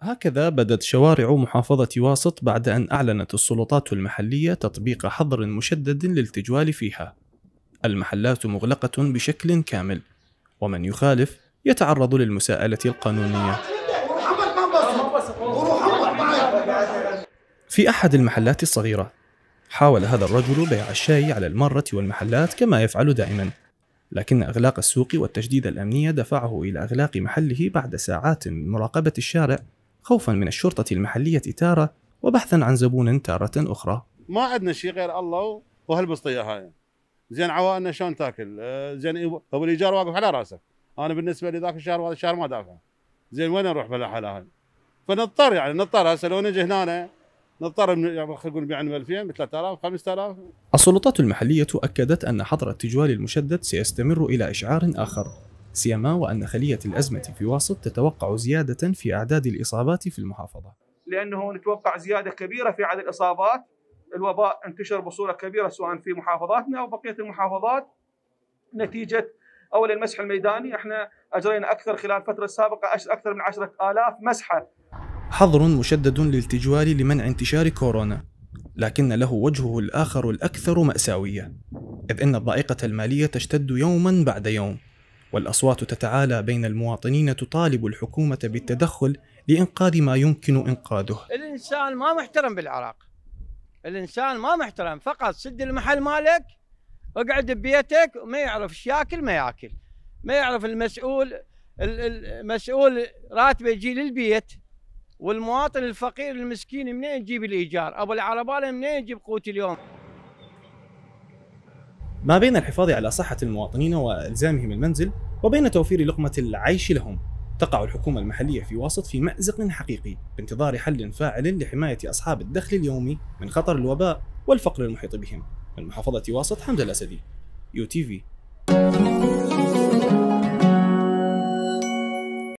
هكذا بدت شوارع محافظة واسط بعد أن أعلنت السلطات المحلية تطبيق حظر مشدد للتجوال فيها. المحلات مغلقة بشكل كامل، ومن يخالف يتعرض للمساءلة القانونية. في أحد المحلات الصغيرة، حاول هذا الرجل بيع الشاي على المارة والمحلات كما يفعل دائما، لكن إغلاق السوق والتجديد الأمني دفعه إلى إغلاق محله بعد ساعات من مراقبة الشارع خوفا من الشرطة المحلية تارة وبحثا عن زبون تارة أخرى ما عندنا شيء غير الله وهالبسطية هاي زين عوائلنا شلون تاكل آه، زين هو الإيجار واقف على رأسك أنا بالنسبة لي ذاك الشهر وهذا الشهر ما دافع زين وين اروح بالحاله هاي فنضطر يعني نضطر هسه لو نجي هنا نضطر نقول نبيع 2000 ب 3000 5000 السلطات المحلية أكدت أن حظر التجوال المشدد سيستمر إلى إشعار آخر سيما وأن خلية الأزمة في واسط تتوقع زيادة في أعداد الإصابات في المحافظة لأنه نتوقع زيادة كبيرة في عدد الإصابات الوباء انتشر بصورة كبيرة سواء في محافظاتنا أو بقية المحافظات نتيجة أولا المسح الميداني احنا أجرينا أكثر خلال الفترة السابقة أكثر من 10000 مسحة حظر مشدد للتجوال لمنع انتشار كورونا لكن له وجهه الآخر الأكثر مأساوية إذ إن الضائقة المالية تشتد يوما بعد يوم والأصوات تتعالى بين المواطنين تطالب الحكومة بالتدخل لإنقاذ ما يمكن إنقاذه الإنسان ما محترم بالعراق الإنسان ما محترم فقط سد المحل مالك واقعد ببيتك وما يعرف ياكل ما ياكل ما يعرف المسؤول المسؤول راتبه يجي للبيت والمواطن الفقير المسكين منين يجيب الايجار؟ ابو العرباله منين يجيب قوت اليوم؟ ما بين الحفاظ على صحه المواطنين والزامهم المنزل وبين توفير لقمه العيش لهم، تقع الحكومه المحليه في واسط في مازق حقيقي بانتظار حل فاعل لحمايه اصحاب الدخل اليومي من خطر الوباء والفقر المحيط بهم. من محافظه واسط حمد الاسدي، يو تي في